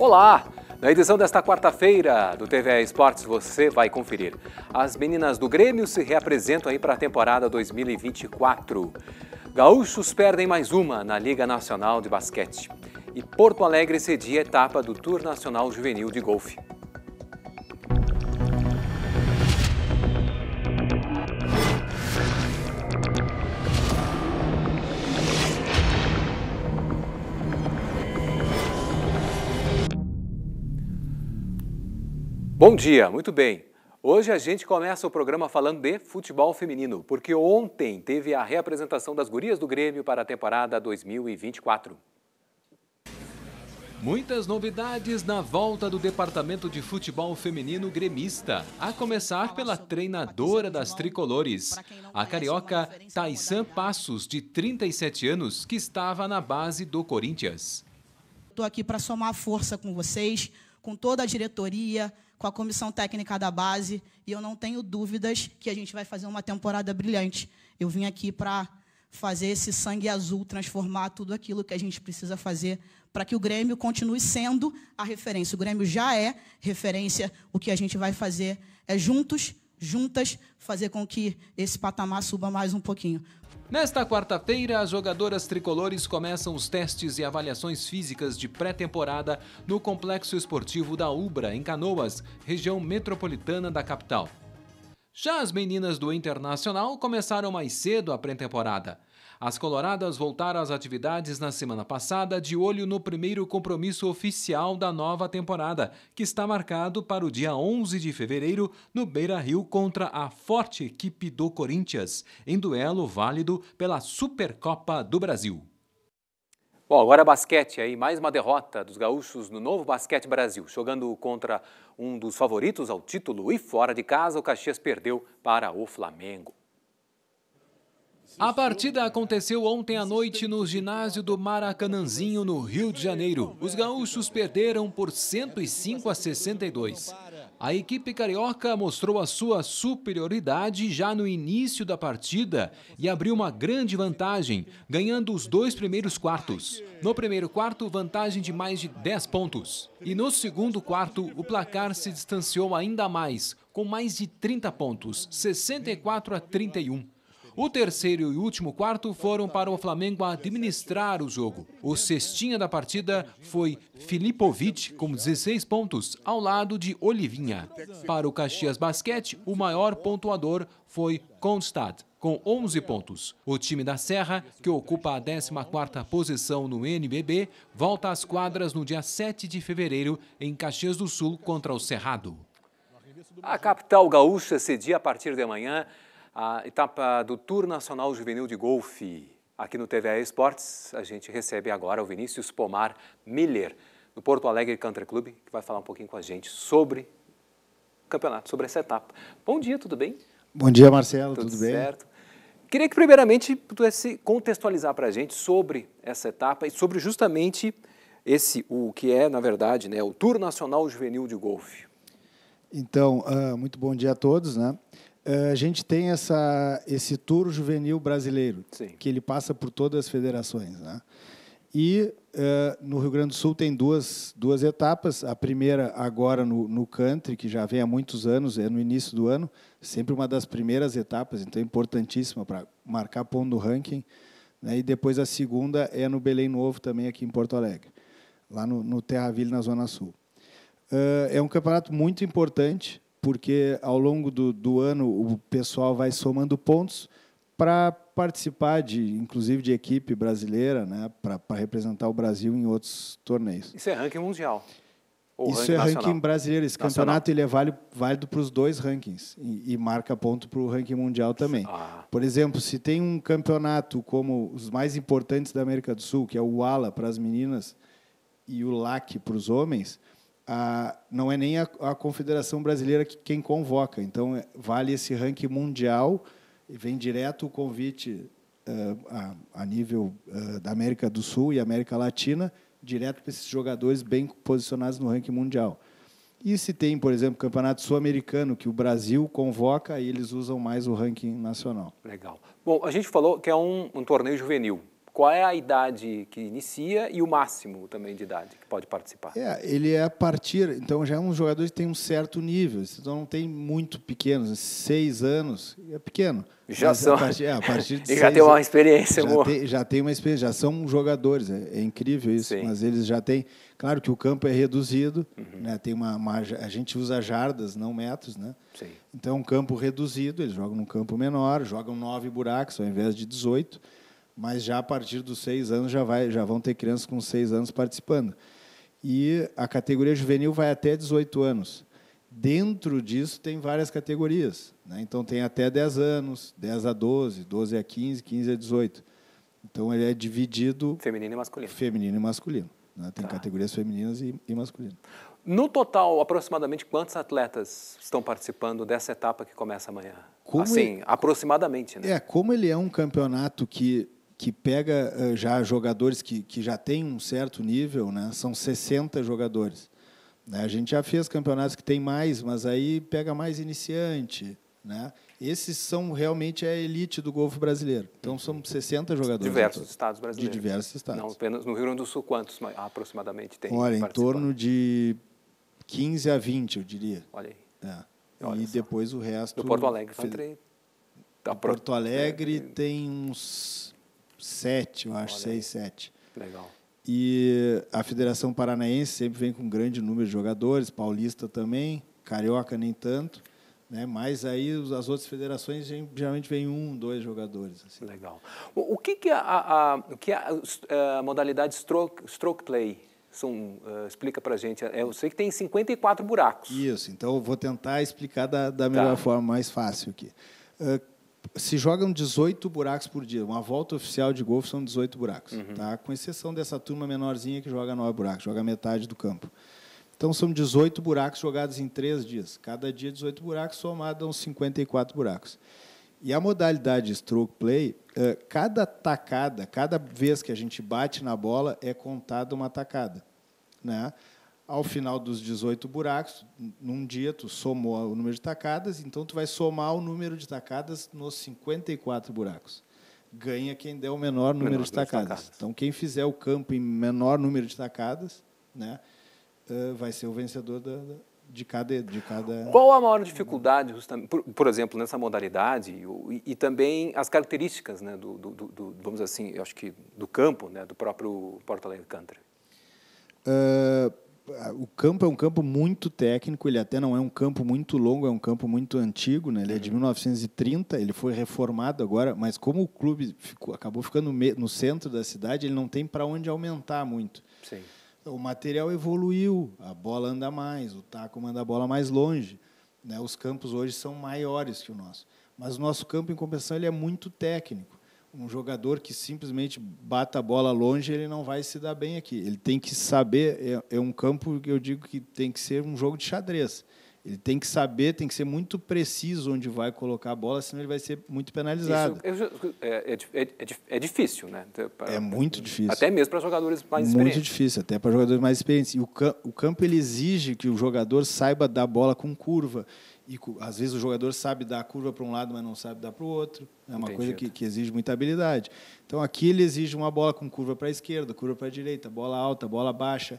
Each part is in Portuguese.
Olá! Na edição desta quarta-feira do TV Esportes, você vai conferir. As meninas do Grêmio se reapresentam aí para a temporada 2024. Gaúchos perdem mais uma na Liga Nacional de Basquete. E Porto Alegre cedia a etapa do Tour Nacional Juvenil de Golfe. Bom dia, muito bem. Hoje a gente começa o programa falando de futebol feminino, porque ontem teve a reapresentação das gurias do Grêmio para a temporada 2024. Muitas novidades na volta do departamento de futebol feminino gremista, a começar pela treinadora das tricolores, a carioca Taisan Passos, de 37 anos, que estava na base do Corinthians. Estou aqui para somar força com vocês, com toda a diretoria, com a comissão técnica da base, e eu não tenho dúvidas que a gente vai fazer uma temporada brilhante. Eu vim aqui para fazer esse sangue azul transformar tudo aquilo que a gente precisa fazer para que o Grêmio continue sendo a referência. O Grêmio já é referência. O que a gente vai fazer é juntos, juntas, fazer com que esse patamar suba mais um pouquinho. Nesta quarta-feira, as jogadoras tricolores começam os testes e avaliações físicas de pré-temporada no Complexo Esportivo da Ubra, em Canoas, região metropolitana da capital. Já as meninas do Internacional começaram mais cedo a pré-temporada. As coloradas voltaram às atividades na semana passada, de olho no primeiro compromisso oficial da nova temporada, que está marcado para o dia 11 de fevereiro no Beira-Rio contra a forte equipe do Corinthians, em duelo válido pela Supercopa do Brasil. Bom, agora é basquete aí, mais uma derrota dos gaúchos no novo Basquete Brasil. Jogando contra um dos favoritos ao título e fora de casa, o Caxias perdeu para o Flamengo. A partida aconteceu ontem à noite no ginásio do Maracanãzinho, no Rio de Janeiro. Os gaúchos perderam por 105 a 62. A equipe carioca mostrou a sua superioridade já no início da partida e abriu uma grande vantagem, ganhando os dois primeiros quartos. No primeiro quarto, vantagem de mais de 10 pontos. E no segundo quarto, o placar se distanciou ainda mais, com mais de 30 pontos, 64 a 31. O terceiro e último quarto foram para o Flamengo administrar o jogo. O cestinha da partida foi Filipovic, com 16 pontos, ao lado de Olivinha. Para o Caxias Basquete, o maior pontuador foi Konstad com 11 pontos. O time da Serra, que ocupa a 14ª posição no NBB, volta às quadras no dia 7 de fevereiro em Caxias do Sul contra o Cerrado. A capital gaúcha cedia a partir de amanhã a etapa do Tour Nacional Juvenil de Golfe. Aqui no TVA Esportes, a gente recebe agora o Vinícius Pomar Miller, do Porto Alegre Country Club, que vai falar um pouquinho com a gente sobre o campeonato, sobre essa etapa. Bom dia, tudo bem? Bom dia, Marcelo, tudo, tudo bem? certo? Queria que, primeiramente, pudesse contextualizar para a gente sobre essa etapa e sobre justamente esse, o que é, na verdade, né, o Tour Nacional Juvenil de Golfe. Então, uh, muito bom dia a todos, né? Eh, a gente tem essa, esse tour juvenil brasileiro, Sim. que ele passa por todas as federações. Né? E uh, no Rio Grande do Sul tem duas, duas etapas. A primeira, agora no, no country, que já vem há muitos anos, é no início do ano, sempre uma das primeiras etapas, então é importantíssima para marcar ponto do ranking. Né? E depois a segunda é no Belém Novo, também aqui em Porto Alegre, lá no, no Terraville, na Zona Sul. Uh, é um campeonato muito importante porque ao longo do, do ano o pessoal vai somando pontos para participar de, inclusive, de equipe brasileira, né, para representar o Brasil em outros torneios. Isso é ranking mundial. Ou Isso ranking é ranking nacional. brasileiro. Esse nacional. campeonato ele é válido para os dois rankings e, e marca ponto para o ranking mundial também. Ah. Por exemplo, se tem um campeonato como os mais importantes da América do Sul, que é o ALA para as meninas e o LAC para os homens, a, não é nem a, a Confederação Brasileira que, quem convoca. Então, é, vale esse ranking mundial e vem direto o convite uh, a, a, nível uh, da América do Sul e América Latina, direto para esses jogadores bem posicionados no ranking mundial. E se tem, por exemplo, o Campeonato Sul-Americano, que o Brasil convoca, aí eles usam mais o ranking nacional. Legal. Bom, a gente falou que é um, um torneio juvenil, qual é a idade que inicia e o máximo também de idade que pode participar? É, ele é a partir, então já é um jogador que tem um certo nível, então não tem muito pequenos, assim, seis anos é pequeno. Já são. A partir, é, a partir de e já tem uma experiência já boa. Tem, já tem uma experiência, já são jogadores, é, é incrível isso, Sim. mas eles já têm. Claro que o campo é reduzido, uhum. né, tem uma, uma, a gente usa jardas, não metros, né? Sim. Então, um campo reduzido, eles jogam num campo menor, jogam nove buracos ao invés de 18 mas já a partir dos seis anos já, vai, já vão ter crianças com seis anos participando. E a categoria juvenil vai até 18 anos. Dentro disso tem várias categorias. Né? Então tem até 10 anos, 10 a 12, 12 a 15, 15 a 18. Então ele é dividido. Feminino e masculino. Feminino e masculino. Né? Tem tá. categorias femininas e, e masculino. No total, aproximadamente quantos atletas estão participando dessa etapa que começa amanhã? Como assim, ele, aproximadamente, né? É, como ele é um campeonato que que pega eh, já jogadores que, que já têm um certo nível, né? são 60 jogadores. Né, a gente já fez campeonatos que tem mais, mas aí pega mais iniciante. Né? Esses são realmente a elite do golfe brasileiro. Então são 60 jogadores. Diversos então, estados brasileiros. De diversos estados. Não apenas no Rio Grande do Sul, quantos aproximadamente tem? Olha, em torno de 15 a 20, eu diria. Olha aí. É. Olha e só. depois o resto. Do Porto Alegre tá Porto Alegre é. tem uns sete, eu acho, seis, sete. Legal. E a Federação Paranaense sempre vem com um grande número de jogadores, paulista também, carioca nem tanto. Né? Mas aí as outras federações geralmente vem um, dois jogadores. Assim. Legal. O, o que, que, a, a, que a, eh, a, modalidade stroke, stroke play são, uh, explica para gente? É, eu sei que tem 54 buracos. Isso, então eu vou tentar explicar da, da tá. melhor tá. forma mais fácil aqui. Uh, se jogam 18 buracos por dia. Uma volta oficial de golfe são 18 buracos, uhum. tá? com exceção dessa turma menorzinha que joga 9 buracos, joga metade do campo. Então, são 18 buracos jogados em três dias. Cada dia, 18 buracos, somados são 54 buracos. E a modalidade stroke play, eh, cada tacada, cada vez que a gente bate na bola, é contada uma tacada. Né? Ao final dos 18 buracos, num dia tu somou o número de tacadas, então tu vai somar o número de tacadas nos 54 buracos. Ganha quem der o menor número menor de, tacadas. de, tacadas. Então quem fizer o campo em menor número de tacadas, né, eh, vai ser o vencedor da, de cada, de cada. Qual a maior dificuldade, justamente, por, por exemplo, nessa modalidade e, e, também as características, né, do, do, do, vamos assim, eu acho que do campo, né, do próprio Porto Alegre Country? Uh, o campo é um campo muito técnico, ele até não é um campo muito longo, é um campo muito antigo, né? ele é de 1930, uhum. ele foi reformado agora, mas como o clube ficou, acabou ficando no centro da cidade, ele não tem para onde aumentar muito. Sim. Então, o material evoluiu, a bola anda mais, o taco manda a bola mais longe. Né? Os campos hoje são maiores que o nosso. Mas o nosso campo, em compensação, ele é muito técnico um jogador que simplesmente bata a bola longe, ele não vai se dar bem aqui. Ele tem que saber, é, é um campo que eu digo que tem que ser um jogo de xadrez. Ele tem que saber, tem que ser muito preciso onde vai colocar a bola, senão ele vai ser muito penalizado. Isso é, é, é, é, é difícil, né? Pra, é muito difícil. Até mesmo para jogadores mais muito experientes. Muito difícil, até para jogadores mais experientes. E o, o campo ele exige que o jogador saiba dar bola com curva, e às vezes o jogador sabe dar a curva para um lado, mas não sabe dar para o outro. É uma Entendi. coisa que, que, exige muita habilidade. Então aqui ele exige uma bola com curva para a esquerda, curva para a direita, bola alta, bola baixa.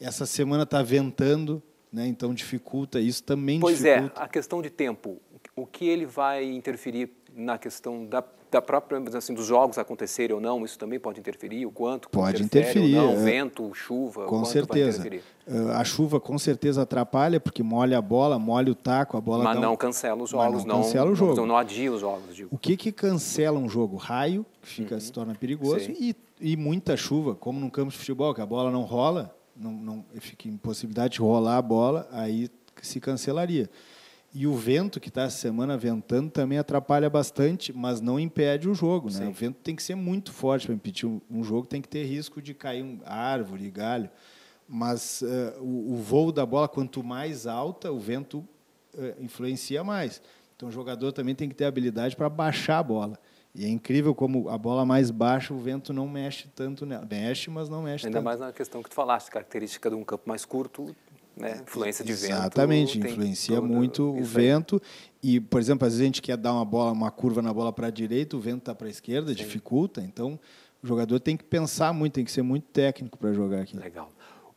Essa semana está ventando, né? então dificulta. Isso também pois é, dificulta. Pois é, a questão de tempo. O que ele vai interferir na questão da da própria assim dos jogos acontecerem ou não, isso também pode interferir, o quanto pode interferir, não, é, vento, chuva, com certeza. É, a chuva com certeza atrapalha porque molha a bola, molha o taco, a bola. Mas não um... cancela os jogos, não, não cancela o jogo, não, não adia os jogos. Digo. O que que cancela um jogo? Raio, que fica uhum. se torna perigoso e, e muita chuva, como num campo de futebol que a bola não rola, não, não fica impossibilidade de rolar a bola, aí se cancelaria. E o vento que está essa semana ventando também atrapalha bastante, mas não impede o jogo. Né? O vento tem que ser muito forte para impedir um, um, jogo, tem que ter risco de cair um árvore, galho. Mas uh, o, o, voo da bola, quanto mais alta, o vento uh, influencia mais. Então o jogador também tem que ter habilidade para baixar a bola. E é incrível como a bola mais baixa, o vento não mexe tanto nela. Mexe, mas não mexe Ainda tanto. mais na questão que tu falaste, característica de um campo mais curto, né? Influência de vento. Exatamente, influencia muito o vento. E, por exemplo, às vezes a gente quer dar uma bola, uma curva na bola para a direita, o vento está para a esquerda, Sim. dificulta. Então, o jogador tem que pensar muito, tem que ser muito técnico para jogar aqui. Legal.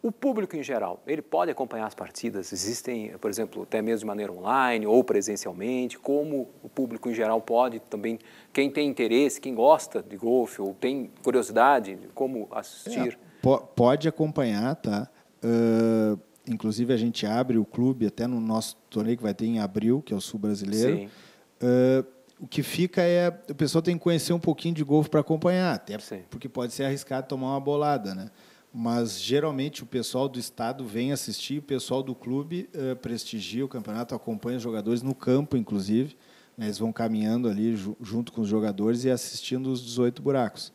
O público em geral, ele pode acompanhar as partidas? Existem, por exemplo, até mesmo de maneira online ou presencialmente? Como o público em geral pode também, quem tem interesse, quem gosta de golfe ou tem curiosidade, como assistir? É, pode acompanhar, tá? Uh, Inclusive, a gente abre o clube até no nosso torneio que vai ter em abril, que é o Sul Brasileiro. Uh, o que fica é. O pessoal tem que conhecer um pouquinho de golfe para acompanhar, até Sim. porque pode ser arriscado tomar uma bolada, né? Mas geralmente o pessoal do estado vem assistir, o pessoal do clube uh, prestigia o campeonato, acompanha os jogadores no campo, inclusive. Né? Eles vão caminhando ali ju junto com os jogadores e assistindo os 18 buracos.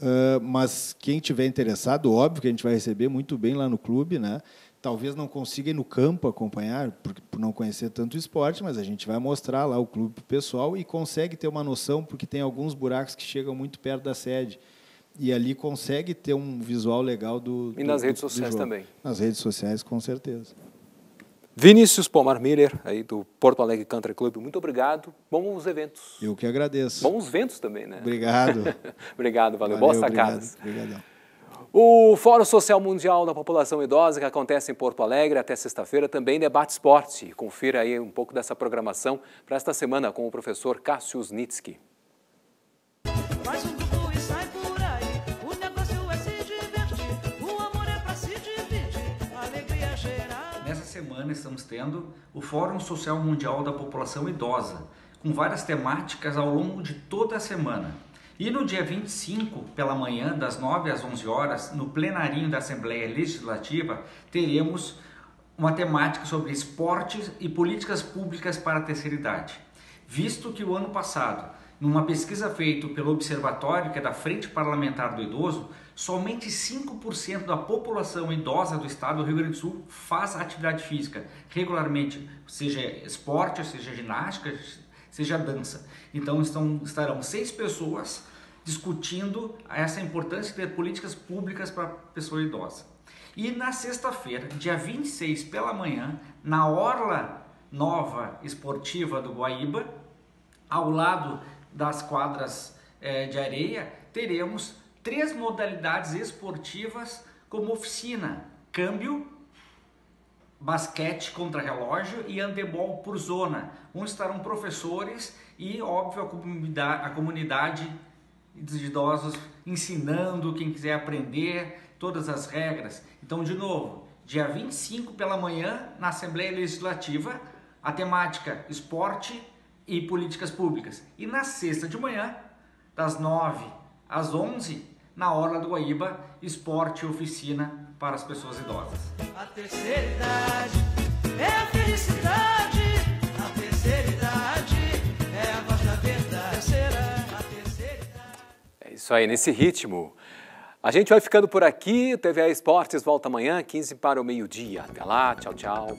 Uh, mas quem tiver interessado, óbvio que a gente vai receber muito bem lá no clube, né? talvez não consiga ir no campo acompanhar, por, por não conhecer tanto o esporte, mas a gente vai mostrar lá o clube para o pessoal e consegue ter uma noção, porque tem alguns buracos que chegam muito perto da sede. E ali consegue ter um visual legal do. E nas do, redes do, sociais também. Nas redes sociais, com certeza. Vinícius Pomar Miller, aí do Porto Alegre Country Club, muito obrigado. Bons eventos. Eu que agradeço. Bons ventos também, né? Obrigado. obrigado, valeu. valeu Boas Obrigado, obrigadão. O Fórum Social Mundial da População Idosa, que acontece em Porto Alegre até sexta-feira, também debate esporte. Confira aí um pouco dessa programação para esta semana com o professor Cassius Nitsky. É é é Nessa semana estamos tendo o Fórum Social Mundial da População Idosa, com várias temáticas ao longo de toda a semana. E no dia 25, pela manhã, das 9 às 11 horas, no plenarinho da Assembleia Legislativa, teremos uma temática sobre esportes e políticas públicas para a terceira idade. Visto que o ano passado, numa pesquisa feita pelo Observatório, que é da Frente Parlamentar do Idoso, somente 5% da população idosa do estado do Rio Grande do Sul faz atividade física regularmente, seja esporte, seja ginástica, seja dança. Então estão, estarão seis pessoas discutindo essa importância de ter políticas públicas para a pessoa idosa. E na sexta-feira, dia 26 pela manhã, na Orla Nova Esportiva do Guaíba, ao lado das quadras eh, de areia, teremos três modalidades esportivas como oficina: câmbio, basquete contra relógio e handebol por zona, onde estarão professores e, óbvio, a comunidade, a comunidade idosos ensinando quem quiser aprender todas as regras. Então, de novo, dia 25 pela manhã, na Assembleia Legislativa, a temática esporte e políticas públicas. E na sexta de manhã, das 9 às 11, na Orla do Guaíba, esporte e oficina para as pessoas idosas. A terceira idade é a felicidade. Isso aí, nesse ritmo. A gente vai ficando por aqui. O TVA Esportes volta amanhã, 15 para o meio-dia. Até lá, tchau, tchau.